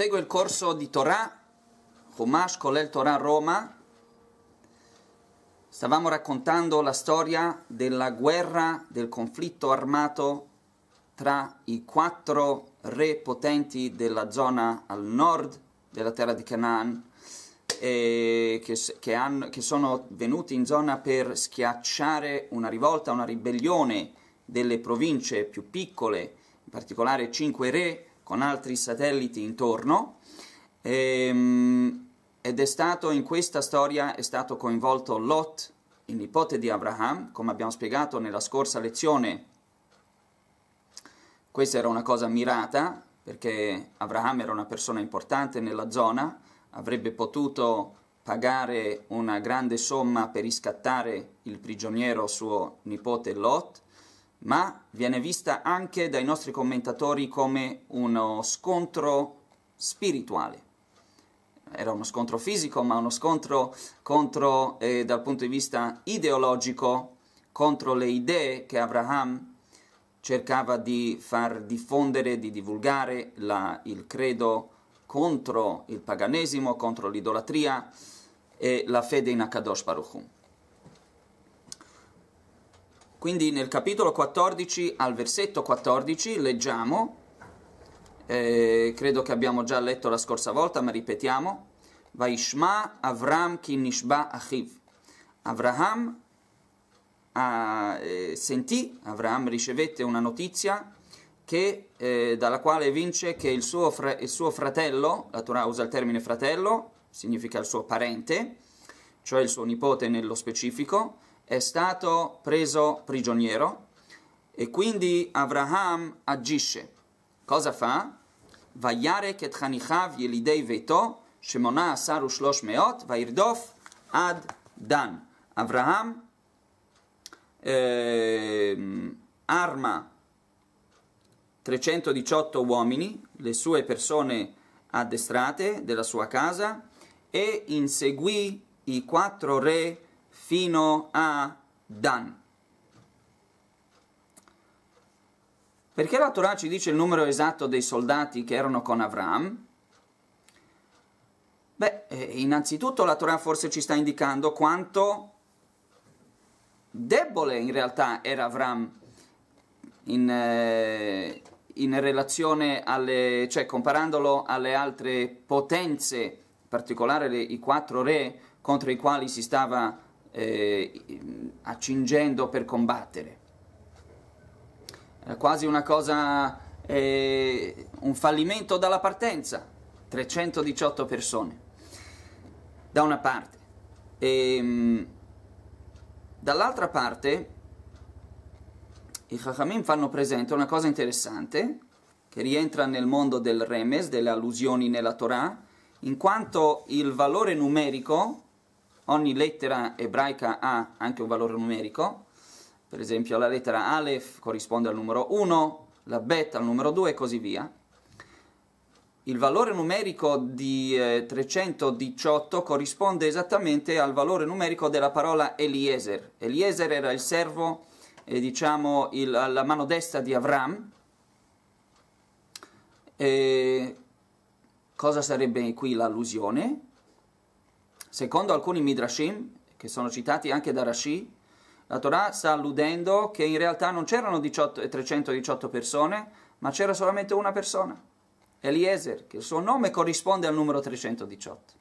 Segue il corso di Torah, Humash Kolel Torah Roma. Stavamo raccontando la storia della guerra, del conflitto armato tra i quattro re potenti della zona al nord della terra di Canaan, che, che, hanno, che, sono venuti in zona per schiacciare una rivolta, una ribellione delle province più piccole, in particolare cinque re, con altri satelliti intorno ehm, ed è stato in questa storia è stato coinvolto Lot, il nipote di Abraham, come abbiamo spiegato nella scorsa lezione. Questa era una cosa mirata perché Abraham era una persona importante nella zona, avrebbe potuto pagare una grande somma per riscattare il prigioniero suo nipote Lot ma viene vista anche dai nostri commentatori come uno scontro spirituale. Era uno scontro fisico, ma uno scontro contro, eh, dal punto di vista ideologico contro le idee che Abraham cercava di far diffondere, di divulgare, la, il credo contro il paganesimo, contro l'idolatria e la fede in Akadosh Baruch Hu. Quindi nel capitolo 14 al versetto 14 leggiamo, eh, credo che abbiamo già letto la scorsa volta, ma ripetiamo, Vaishma Avram ki achiv. Avraham ah, eh, sentì, Avraham ricevette una notizia che, eh, dalla quale vince che il suo, fra, il suo fratello, la Torah usa il termine fratello, significa il suo parente, cioè il suo nipote nello specifico, è stato preso prigioniero e quindi Abraham agisce. Cosa fa? Vayarek et Hanichav Yelidei Veto, Shemona Asaru Shlosh Meot, Vairdof Ad Dan. Abraham eh, arma 318 uomini, le sue persone addestrate della sua casa, e inseguì i quattro re fino a Dan. Perché la Torah ci dice il numero esatto dei soldati che erano con Avram? Beh, eh, innanzitutto la Torah forse ci sta indicando quanto debole in realtà era Avram in, eh, in relazione alle, cioè comparandolo alle altre potenze, in particolare le, i quattro re contro i quali si stava eh, accingendo per combattere. È quasi una cosa, eh, un fallimento dalla partenza, 318 persone, da una parte. E, ehm, dall'altra parte i Chachamim fanno presente una cosa interessante che rientra nel mondo del remes, delle allusioni nella Torah, in quanto il valore numerico ogni lettera ebraica ha anche un valore numerico, per esempio la lettera Aleph corrisponde al numero 1, la Bet al numero 2 e così via. Il valore numerico di eh, 318 corrisponde esattamente al valore numerico della parola Eliezer. Eliezer era il servo, eh, diciamo, il, la mano destra di Avram. E eh, cosa sarebbe qui l'allusione? Secondo alcuni midrashim, che sono citati anche da Rashi, la Torah sta alludendo che in realtà non c'erano 18, 318 persone, ma c'era solamente una persona, Eliezer, che il suo nome corrisponde al numero 318.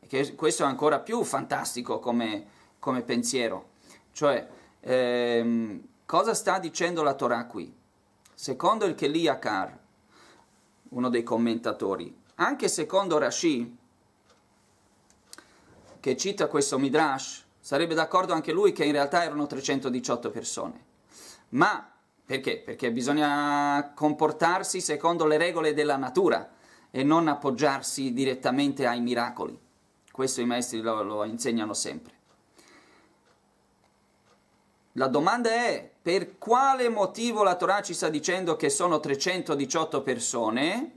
E questo è ancora più fantastico come, come pensiero. Cioè, ehm, cosa sta dicendo la Torah qui? Secondo il Keliakar, uno dei commentatori, anche secondo Rashi, che cita questo Midrash sarebbe d'accordo anche lui che in realtà erano 318 persone. Ma perché? Perché bisogna comportarsi secondo le regole della natura e non appoggiarsi direttamente ai miracoli. Questo i maestri lo, lo insegnano sempre. La domanda è per quale motivo la Torah ci sta dicendo che sono 318 persone?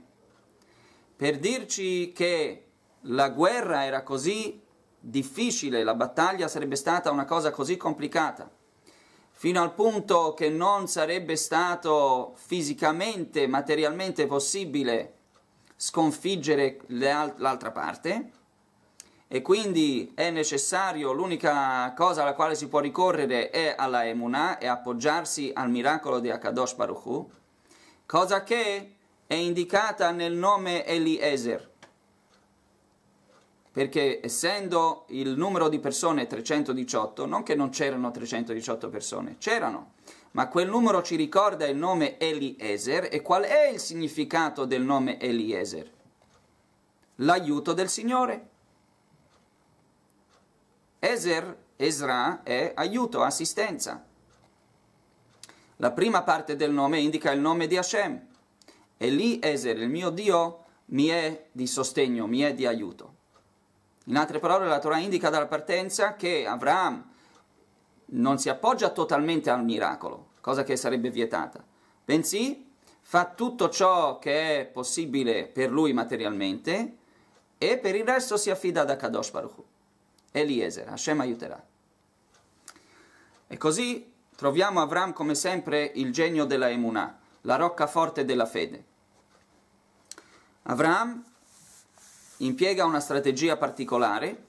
Per dirci che la guerra era così difficile, la battaglia sarebbe stata una cosa così complicata, fino al punto che non sarebbe stato fisicamente, materialmente possibile sconfiggere l'altra parte e quindi è necessario, l'unica cosa alla quale si può ricorrere è alla Emunah e appoggiarsi al miracolo di Akadosh Baruch Hu, cosa che è indicata nel nome Eliezer perché essendo il numero di persone 318, non che non c'erano 318 persone, c'erano, ma quel numero ci ricorda il nome Eliezer e qual è il significato del nome Eliezer? L'aiuto del Signore. Ezer, Ezra è aiuto, assistenza. La prima parte del nome indica il nome di Hashem. Eliezer, il mio Dio, mi è di sostegno, mi è di aiuto. In altre parole, la Torah indica dalla partenza che Avram non si appoggia totalmente al miracolo, cosa che sarebbe vietata, bensì fa tutto ciò che è possibile per lui materialmente e per il resto si affida ad Akadosh Baruch Hu. Eliezer, Hashem aiuterà. E così troviamo Avram come sempre il genio della Emunah, la roccaforte della fede. Avram impiega una strategia particolare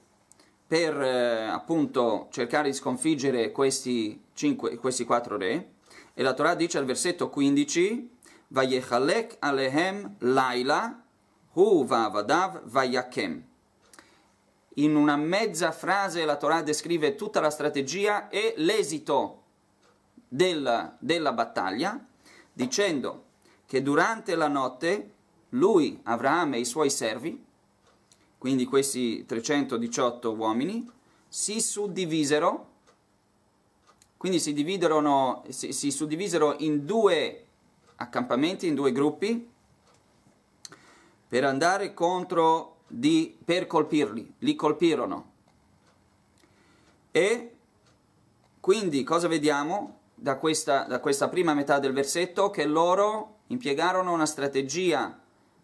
per eh, appunto cercare di sconfiggere questi, cinque, questi quattro re e la Torah dice al versetto 15 Vayechalek alehem laila hu vavadav vayakem in una mezza frase la Torah descrive tutta la strategia e l'esito della, della battaglia dicendo che durante la notte lui, Avraham e i suoi servi quindi questi 318 uomini, si suddivisero, quindi si, si, si suddivisero in due accampamenti, in due gruppi, per andare contro di, per colpirli, li colpirono. E quindi cosa vediamo da questa, da questa prima metà del versetto? Che loro impiegarono una strategia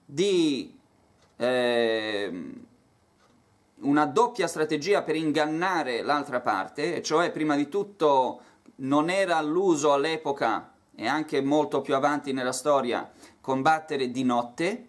di eh, una doppia strategia per ingannare l'altra parte, e cioè prima di tutto non era all'uso all'epoca e anche molto più avanti nella storia combattere di notte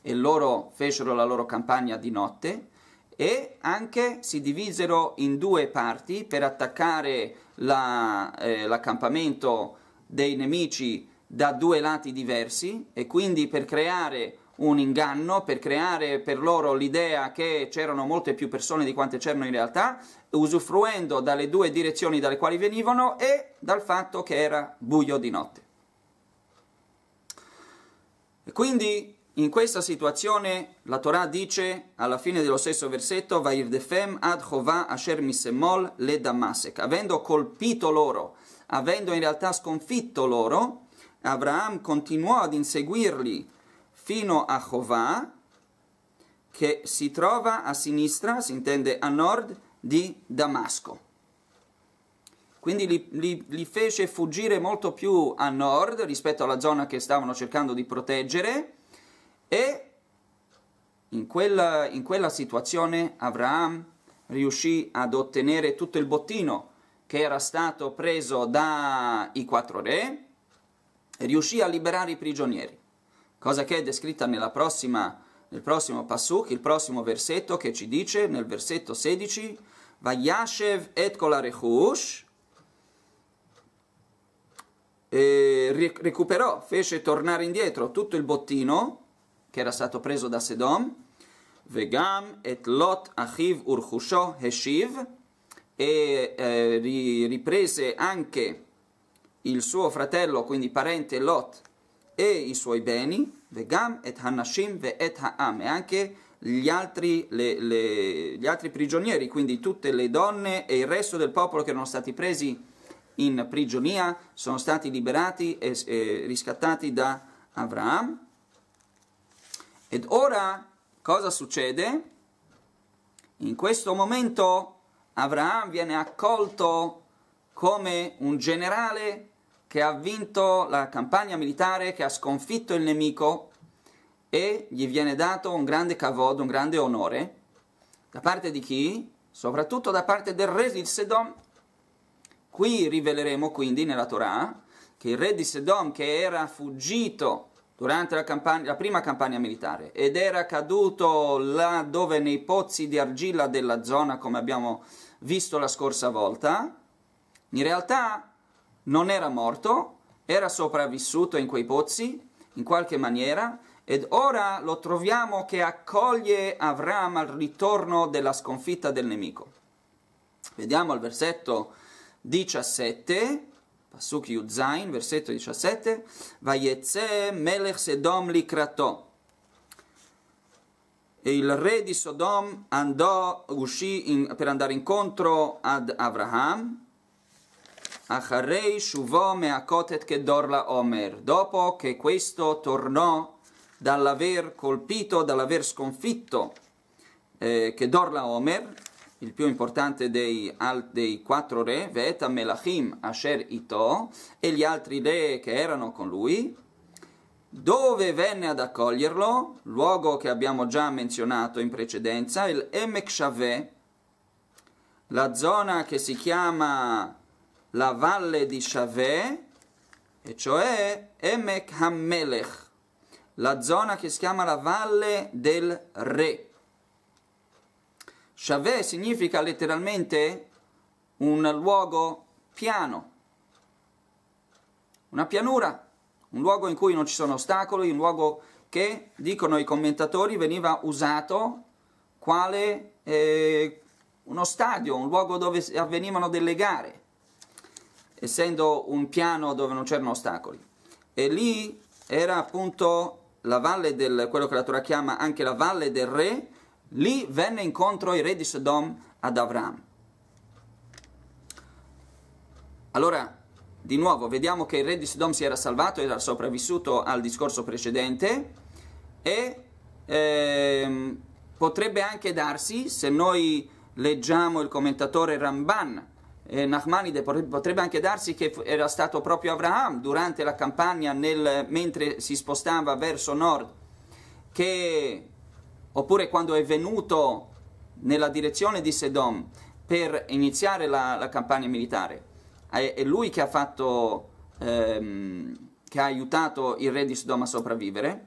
e loro fecero la loro campagna di notte e anche si divisero in due parti per attaccare l'accampamento la, eh, dei nemici da due lati diversi e quindi per creare un inganno per creare per loro l'idea che c'erano molte più persone di quante c'erano in realtà, usufruendo dalle due direzioni dalle quali venivano e dal fatto che era buio di notte. E quindi in questa situazione la Torah dice alla fine dello stesso versetto Vairdefem ad Chovah asher misemmol le Damasek, avendo colpito loro, avendo in realtà sconfitto loro, Abraham continuò ad inseguirli fino a Chovah, che si trova a sinistra, si intende a nord, di Damasco. Quindi li, li, li fece fuggire molto più a nord rispetto alla zona che stavano cercando di proteggere e in quella, in quella, situazione Abraham riuscì ad ottenere tutto il bottino che era stato preso dai quattro re e riuscì a liberare i prigionieri cosa che è descritta prossima, nel prossimo passuc, il prossimo versetto che ci dice, nel versetto 16, Vayashev et kolarechush, recuperò, fece tornare indietro tutto il bottino che era stato preso da Sedom, Vegam et Lot Achiv Urchusho Heshiv, e eh, riprese anche il suo fratello, quindi parente Lot, e i suoi beni, vegam et hanashim ve et ha'am, e anche gli altri, le, le, gli altri prigionieri, quindi tutte le donne e il resto del popolo che erano stati presi in prigionia, sono stati liberati e, e riscattati da Avram. Ed ora cosa succede? In questo momento Avram viene accolto come un generale che ha vinto la campagna militare, che ha sconfitto il nemico e gli viene dato un grande cavod, un grande onore, da parte di chi? Soprattutto da parte del re di Sedom. Qui riveleremo quindi nella Torah che il re di Sedom, che era fuggito durante la, campagna, la prima campagna militare ed era caduto là dove nei pozzi di argilla della zona, come abbiamo visto la scorsa volta, in realtà non era morto, era sopravvissuto in quei pozzi, in qualche maniera, ed ora lo troviamo che accoglie Avram al ritorno della sconfitta del nemico. Vediamo il versetto 17, Pasuk Yuzain, versetto 17, Vayetze Melech Sedom Likrato. E il re di Sodom andò, uscì in, per andare incontro ad Abraham, Acharei shuvo meakotet kedor la omer. Dopo che questo tornò dall'aver colpito, dall'aver sconfitto eh, la omer, il più importante dei, al, dei quattro re, Veta Melachim Asher Ito, e gli altri re che erano con lui, dove venne ad accoglierlo, luogo che abbiamo già menzionato in precedenza, il Emek Emekshave, la zona che si chiama la valle di Shavè, e cioè Emek Hammelech, la zona che si chiama la valle del re. Shavè significa letteralmente un luogo piano, una pianura, un luogo in cui non ci sono ostacoli, un luogo che, dicono i commentatori, veniva usato quale eh, uno stadio, un luogo dove avvenivano delle gare essendo un piano dove non c'erano ostacoli. E lì era appunto la valle del, quello che la Torah chiama anche la valle del re, lì venne incontro il re di Sodom ad Avram. Allora, di nuovo, vediamo che il re di Sodom si era salvato, era sopravvissuto al discorso precedente e ehm, potrebbe anche darsi, se noi leggiamo il commentatore Ramban, eh, Nachmanide potrebbe anche darsi che era stato proprio Abraham durante la campagna nel, mentre si spostava verso nord, che, oppure quando è venuto nella direzione di Sedom per iniziare la, la campagna militare. È, è, lui che ha, fatto, ehm, che ha aiutato il re di Sedom a sopravvivere,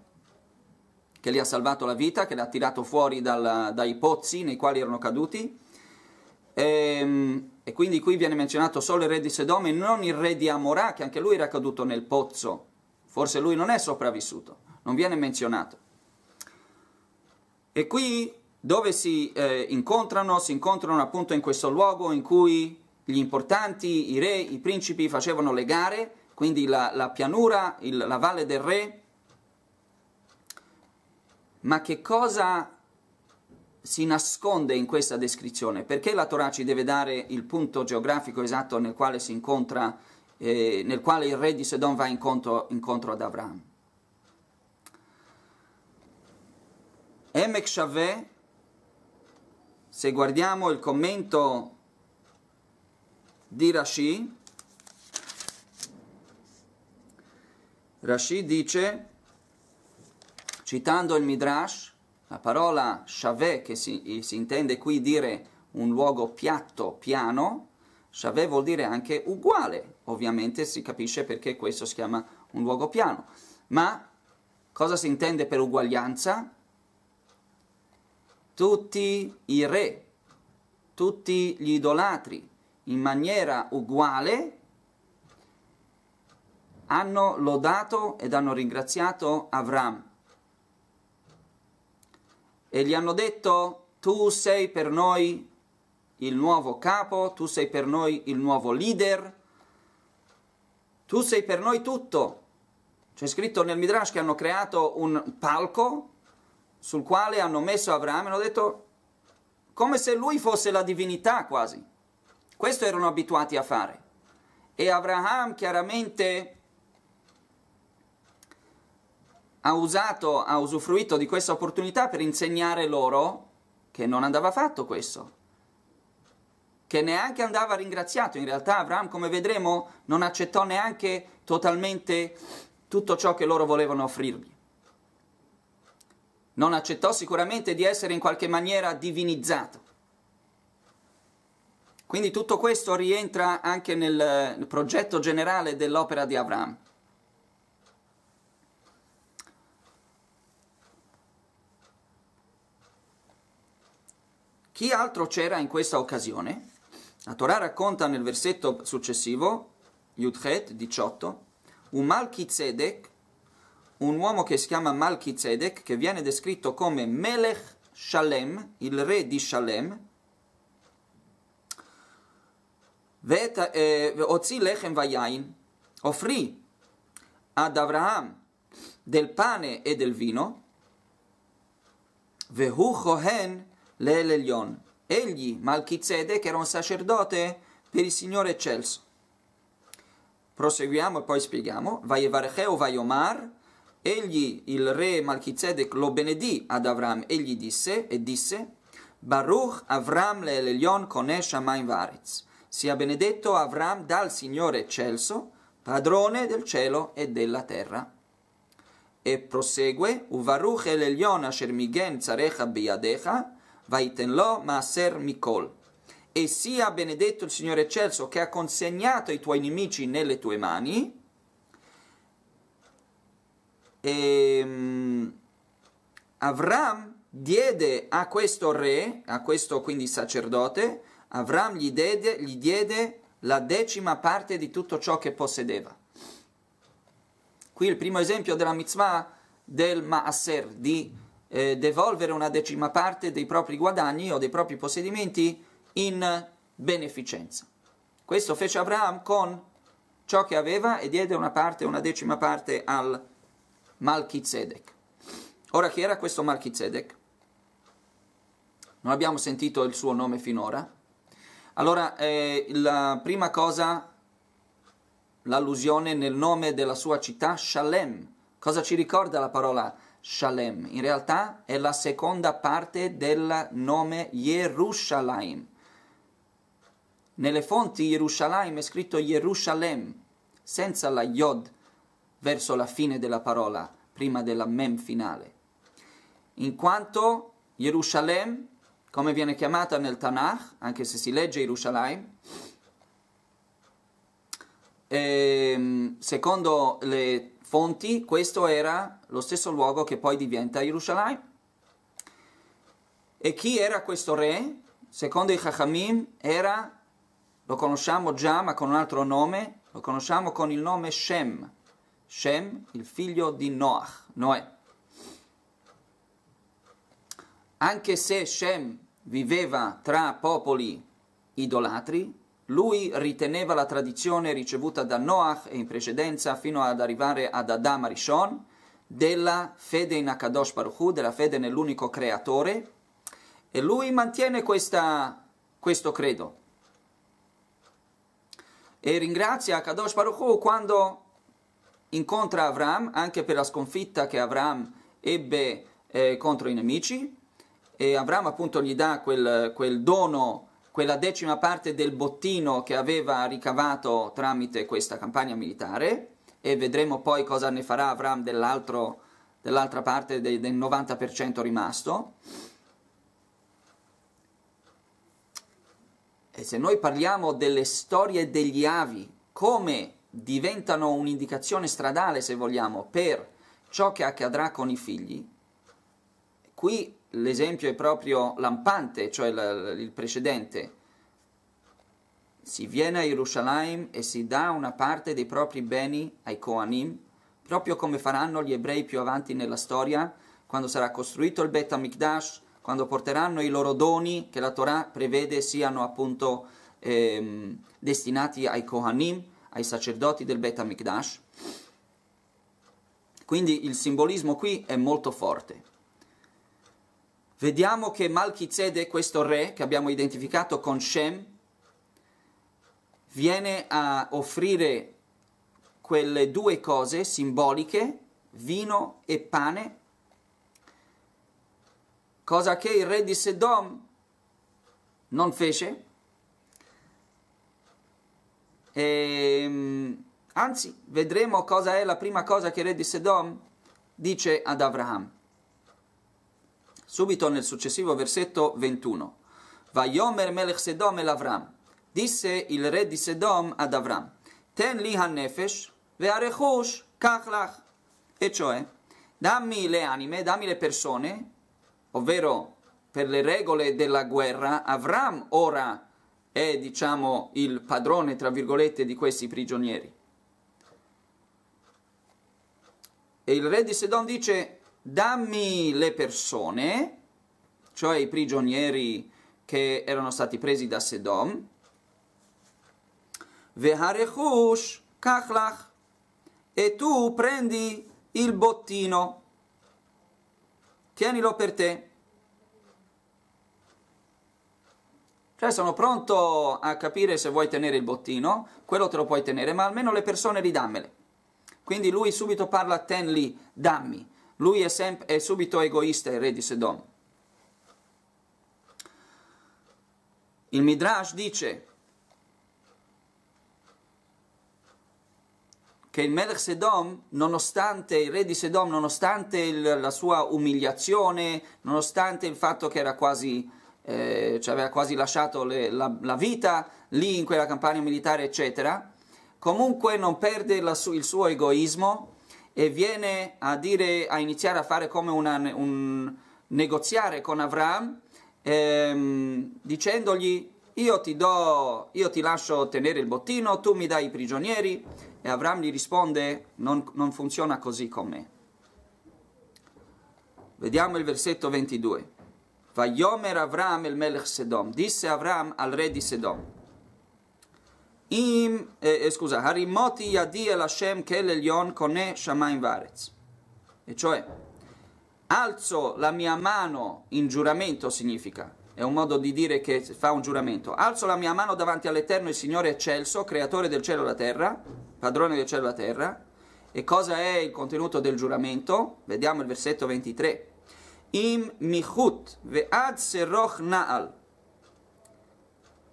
che gli ha salvato la vita, che l'ha tirato fuori dal, dai pozzi nei quali erano caduti. Ehm, e quindi qui viene menzionato solo il re di Sedome e non il re di Amorà, che anche lui era caduto nel pozzo. Forse lui non è sopravvissuto, non viene menzionato. E qui dove si eh, incontrano, si incontrano appunto in questo luogo in cui gli importanti, i re, i principi facevano le gare, quindi la, la pianura, il, la valle del re. Ma che cosa si nasconde in questa descrizione? Perché la Torah ci deve dare il punto geografico esatto nel quale si incontra, eh, nel quale il re di Sedon va incontro, incontro ad Avram? Emek Shaveh, se guardiamo il commento di Rashi, Rashi dice, citando il Midrash, la parola shavè, che si, eh, si intende qui dire un luogo piatto, piano, shavè vuol dire anche uguale, ovviamente si capisce perché questo si chiama un luogo piano. Ma cosa si intende per uguaglianza? Tutti i re, tutti gli idolatri, in maniera uguale, hanno lodato ed hanno ringraziato Avram e gli hanno detto tu sei per noi il nuovo capo, tu sei per noi il nuovo leader, tu sei per noi tutto. C'è scritto nel Midrash che hanno creato un palco sul quale hanno messo Abramo e hanno detto come se lui fosse la divinità quasi. Questo erano abituati a fare. E Abraham chiaramente ha usato, ha usufruito di questa opportunità per insegnare loro che non andava fatto questo, che neanche andava ringraziato. In realtà Avram, come vedremo, non accettò neanche totalmente tutto ciò che loro volevano offrirgli. Non accettò sicuramente di essere in qualche maniera divinizzato. Quindi tutto questo rientra anche nel progetto generale dell'opera di Avram. Chi altro c'era in questa occasione? La Torah racconta nel versetto successivo, Yudhet 18, un Malchizedek, un uomo che si chiama Malchizedek, che viene descritto come Melech Shalem, il re di Shalem, eh, offrì ad Abraham del pane e del vino, vehu chohen l'El Egli, Malchizedek, era un sacerdote per il Signore eccelso. Proseguiamo e poi spieghiamo. Vaievarcheu Vaiomar, egli, il re Malchizedek, lo benedì ad Avram. Egli disse, e disse, Baruch Avram l'El Elion conesce Amain Varez. Sia benedetto Avram dal Signore eccelso, padrone del cielo e della terra. E prosegue, Uvaruch el Elion asher migen zarecha biadecha, Vaitenlo Maaser Mikol. E sia benedetto il Signore Eccelso che ha consegnato i tuoi nemici nelle tue mani. E, ehm, Avram diede a questo re, a questo quindi sacerdote, Avram gli diede, gli diede la decima parte di tutto ciò che possedeva. Qui il primo esempio della mitzvah del Maaser, di eh, devolvere una decima parte dei propri guadagni o dei propri possedimenti in beneficenza. Questo fece Abraham con ciò che aveva e diede una parte, una decima parte al Malchizedek. Ora chi era questo Malchizedek? Non abbiamo sentito il suo nome finora. Allora, eh, la prima cosa, l'allusione nel nome della sua città, Shalem. Cosa ci ricorda la parola Shalem? Shalem, in realtà è la seconda parte del nome Yerushalayim. Nelle fonti Yerushalayim è scritto Yerushalem, senza la Yod verso la fine della parola, prima della Mem finale. In quanto Yerushalem, come viene chiamata nel Tanakh, anche se si legge Yerushalayim, ehm, secondo le fonti, questo era lo stesso luogo che poi diventa Gerusalemme. E chi era questo re? Secondo i Chachamim era, lo conosciamo già ma con un altro nome, lo conosciamo con il nome Shem, Shem, il figlio di Noach, Noè. Anche se Shem viveva tra popoli idolatri, lui riteneva la tradizione ricevuta da Noach e in precedenza fino ad arrivare ad Adam Arishon della fede in Akadosh Baruch della fede nell'unico creatore e lui mantiene questa, questo credo. E ringrazia Akadosh Baruch quando incontra Avram anche per la sconfitta che Avram ebbe eh, contro i nemici e Avram appunto gli dà quel, quel dono quella decima parte del bottino che aveva ricavato tramite questa campagna militare e vedremo poi cosa ne farà Avram dell'altra parte de, del 90% rimasto. E se noi parliamo delle storie degli avi, come diventano un'indicazione stradale, se vogliamo, per ciò che accadrà con i figli, qui l'esempio è proprio lampante, cioè il, il precedente. Si viene a Gerusalemme e si dà una parte dei propri beni ai Koanim, proprio come faranno gli ebrei più avanti nella storia, quando sarà costruito il Bet HaMikdash, quando porteranno i loro doni che la Torah prevede siano appunto ehm, destinati ai Kohanim, ai sacerdoti del Bet HaMikdash. Quindi il simbolismo qui è molto forte vediamo che Malchizede, questo re che abbiamo identificato con Shem, viene a offrire quelle due cose simboliche, vino e pane, cosa che il re di Sedom non fece. E, ehm, anzi, vedremo cosa è la prima cosa che il re di Sedom dice ad Abraham subito nel successivo versetto 21. Vayomer melech Sedom el Avram. Disse il re di Sedom ad Avram, ten li hanefesh ve'arechush kachlach. E cioè, dammi le anime, dammi le persone, ovvero per le regole della guerra, Avram ora è, diciamo, il padrone, tra virgolette, di questi prigionieri. E il re di Sedom dice, dammi le persone, cioè i prigionieri che erano stati presi da Sedom, veharechush kachlach, e tu prendi il bottino, tienilo per te. Cioè sono pronto a capire se vuoi tenere il bottino, quello te lo puoi tenere, ma almeno le persone ridammele. Quindi lui subito parla, tenli, dammi. Lui è, sem- è subito egoista, il re di Sedom. Il Midrash dice che il Melech Sedom, nonostante il re di Sedom, nonostante il, la sua umiliazione, nonostante il fatto che era quasi, eh, cioè aveva quasi lasciato le, la, la, vita lì in quella campagna militare, eccetera, comunque non perde su, il suo egoismo e viene a, dire, a iniziare a fare come una, un negoziare con Avram, ehm, dicendogli io ti, do, io ti lascio tenere il bottino, tu mi dai i prigionieri. E Avram gli risponde, non, non funziona così con me. Vediamo il versetto 22. Vayomer Avram el Melech Sedom. Disse Avram al re di Sedom. Im, eh, eh scusa, Harimoti Yadi El Hashem Kel Elion Kone Shamaim Varez. E cioè, alzo la mia mano in giuramento significa, è un modo di dire che fa un giuramento. Alzo la mia mano davanti all'Eterno, il Signore eccelso, creatore del cielo e della terra, padrone del cielo e della terra. E cosa è il contenuto del giuramento? Vediamo il versetto 23. Im michut ve'ad seroch na'al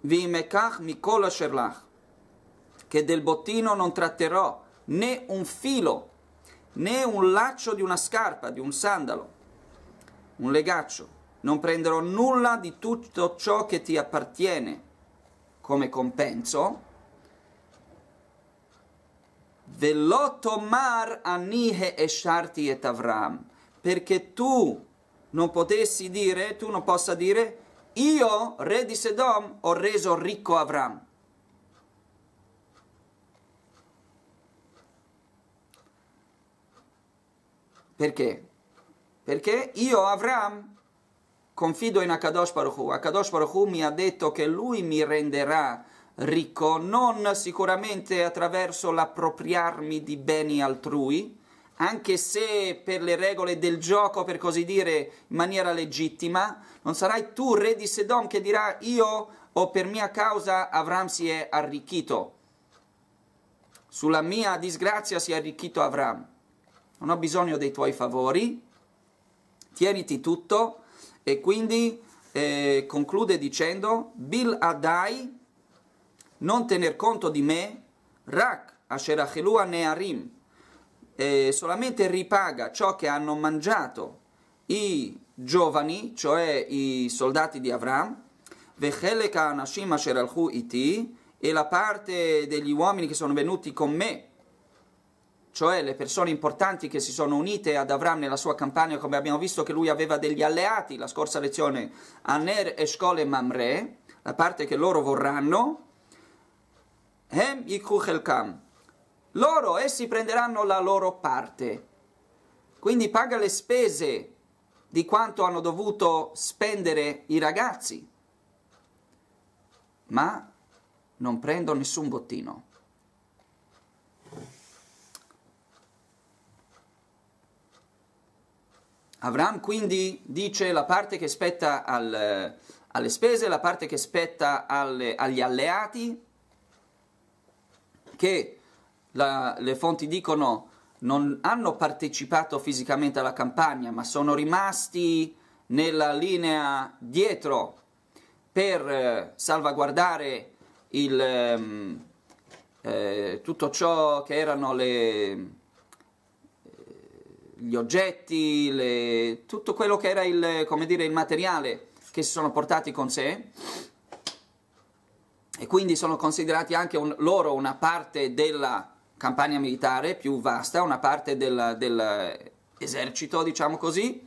v'imekach mikol asherlach che del bottino non tratterò né un filo, né un laccio di una scarpa, di un sandalo, un legaccio. Non prenderò nulla di tutto ciò che ti appartiene come compenso. Velotomar anihe esharti et Avram, perché tu non potessi dire, tu non possa dire, io, re di Sedom, ho reso ricco Avram. Perché? Perché io, Avram, confido in Akadosh Baruch Akadosh Baruch mi ha detto che lui mi renderà ricco, non sicuramente attraverso l'appropriarmi di beni altrui, anche se per le regole del gioco, per così dire, in maniera legittima, non sarai tu, re di Sedom, che dirà io o per mia causa Avram si è arricchito. Sulla mia disgrazia si è arricchito Avram non ho bisogno dei tuoi favori, tieniti tutto e quindi eh, conclude dicendo Bil Adai, non tener conto di me, Rak Asherachelua Nearim, eh, solamente ripaga ciò che hanno mangiato i giovani, cioè i soldati di Avram, Vecheleka Anashim Asheralhu Iti, e la parte degli uomini che sono venuti con me, cioè le persone importanti che si sono unite ad Avram nella sua campagna, come abbiamo visto che lui aveva degli alleati, la scorsa lezione, Aner, Eshkol e Mamre, la parte che loro vorranno, Hem Yikuchelkam, loro, essi prenderanno la loro parte, quindi paga le spese di quanto hanno dovuto spendere i ragazzi, ma non prendo nessun bottino. Avram quindi dice la parte che spetta al, alle spese, la parte che spetta alle, agli alleati, che la, le fonti dicono non hanno partecipato fisicamente alla campagna, ma sono rimasti nella linea dietro per eh, salvaguardare il, ehm, eh, tutto ciò che erano le, gli oggetti, le, tutto quello che era il, dire, il materiale che si sono portati con sé e quindi sono considerati anche un, loro una parte della campagna militare più vasta, una parte dell'esercito, diciamo così,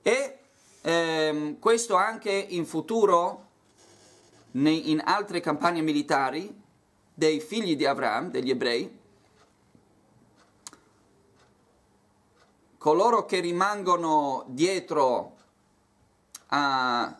e ehm, questo anche in futuro, nei, in altre campagne militari, dei figli di Avram, degli ebrei, coloro che rimangono dietro a,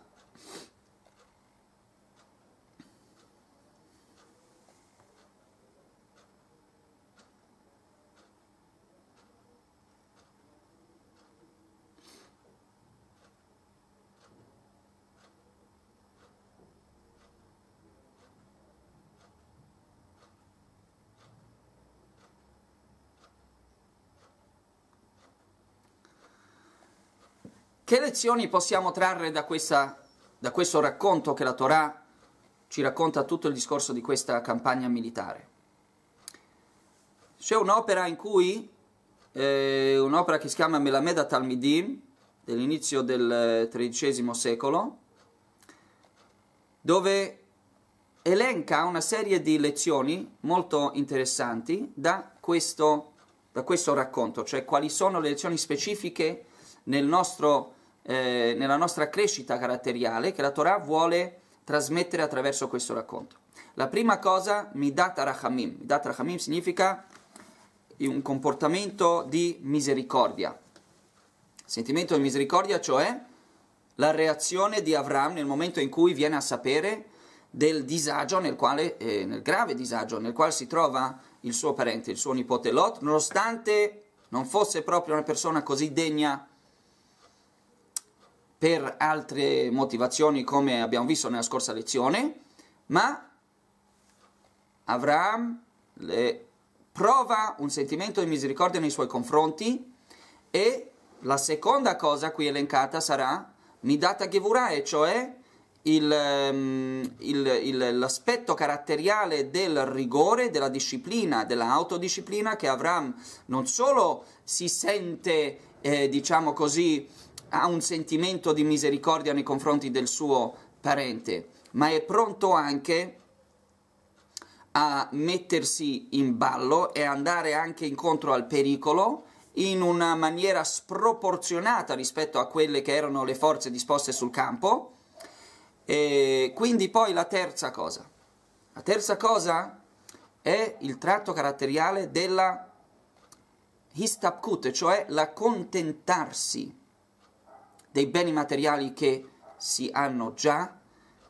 Che lezioni possiamo trarre da, questa, da questo racconto che la Torah ci racconta tutto il discorso di questa campagna militare? C'è un'opera in cui, eh, un'opera che si chiama Melameda Talmidim, dell'inizio del XIII eh, secolo, dove elenca una serie di lezioni molto interessanti da questo, da questo racconto, cioè quali sono le lezioni specifiche nel nostro eh, nella nostra crescita caratteriale che la Torah vuole trasmettere attraverso questo racconto. La prima cosa, Midat Arachamim. Midat Arachamim significa un comportamento di misericordia. Sentimento di misericordia, cioè la reazione di Avram nel momento in cui viene a sapere del disagio nel quale, eh, nel grave disagio nel quale si trova il suo parente, il suo nipote Lot, nonostante non fosse proprio una persona così degna di per altre motivazioni come abbiamo visto nella scorsa lezione, ma Avram le prova un sentimento di misericordia nei suoi confronti e la seconda cosa qui elencata sarà Midata Gevurah, e cioè il, ehm, il, il, l'aspetto caratteriale del rigore, della disciplina, dell'autodisciplina che Avram non solo si sente, eh, diciamo così, ha un sentimento di misericordia nei confronti del suo parente, ma è pronto anche a mettersi in ballo e andare anche incontro al pericolo in una maniera sproporzionata rispetto a quelle che erano le forze disposte sul campo. E quindi poi la terza cosa. La terza cosa è il tratto caratteriale della histabkut, cioè l'accontentarsi dei beni materiali che si hanno già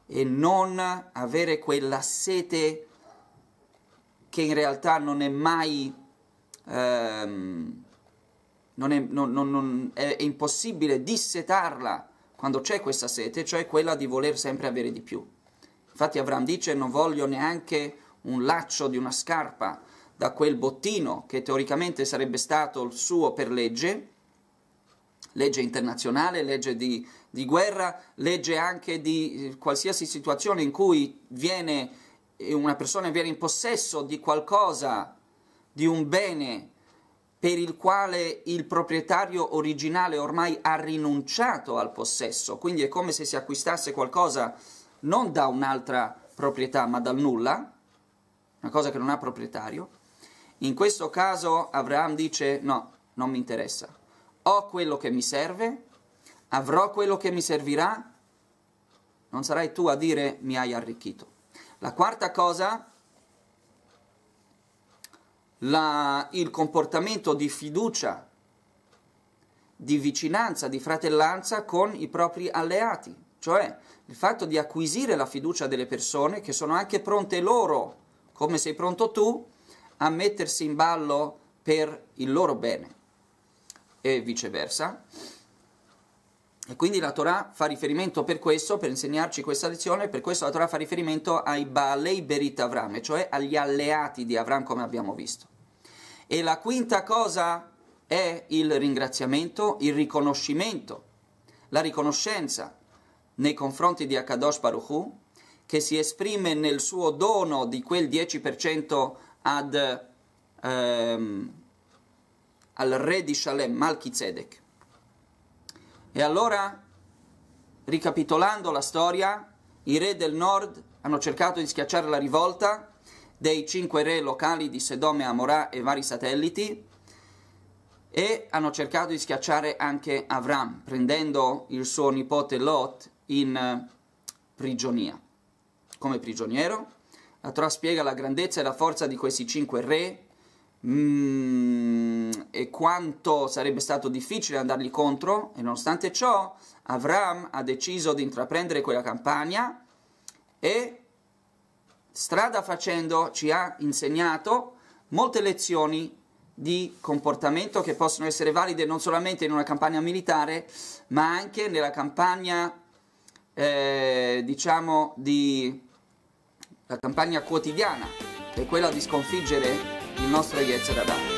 e non avere quella sete che in realtà non è mai, ehm, non è, non, non, è, è impossibile dissetarla quando c'è questa sete, cioè quella di voler sempre avere di più. Infatti Avram dice non voglio neanche un laccio di una scarpa da quel bottino che teoricamente sarebbe stato il suo per legge, legge internazionale, legge di, di guerra, legge anche di eh, qualsiasi situazione in cui viene, eh, una persona viene in possesso di qualcosa, di un bene per il quale il proprietario originale ormai ha rinunciato al possesso, quindi è come se si acquistasse qualcosa non da un'altra proprietà ma dal nulla, una cosa che non ha proprietario, in questo caso Abraham dice no, non mi interessa, ho quello che mi serve, avrò quello che mi servirà, non sarai tu a dire mi hai arricchito. La quarta cosa, la, il comportamento di fiducia, di vicinanza, di fratellanza con i propri alleati, cioè il fatto di acquisire la fiducia delle persone che sono anche pronte loro, come sei pronto tu, a mettersi in ballo per il loro bene e viceversa. E quindi la Torah fa riferimento per questo, per insegnarci questa lezione, per questo la Torah fa riferimento ai Baalei Berit Avram, cioè agli alleati di Avram come abbiamo visto. E la quinta cosa è il ringraziamento, il riconoscimento, la riconoscenza nei confronti di Akadosh Baruch Hu, che si esprime nel suo dono di quel 10% ad... Ehm, al re di Shalem, Malchizedek. E allora, ricapitolando la storia, i re del nord hanno cercato di schiacciare la rivolta dei cinque re locali di Sedome, Amorà e vari satelliti e hanno cercato di schiacciare anche Avram, prendendo il suo nipote Lot in eh, prigionia. Come prigioniero, la Torah spiega la grandezza e la forza di questi cinque re mm, e quanto sarebbe stato difficile andargli contro e nonostante ciò Avram ha deciso di intraprendere quella campagna e strada facendo ci ha insegnato molte lezioni di comportamento che possono essere valide non solamente in una campagna militare, ma anche nella campagna, eh, diciamo, di la campagna quotidiana, che è quella di sconfiggere il nostro Yetzirah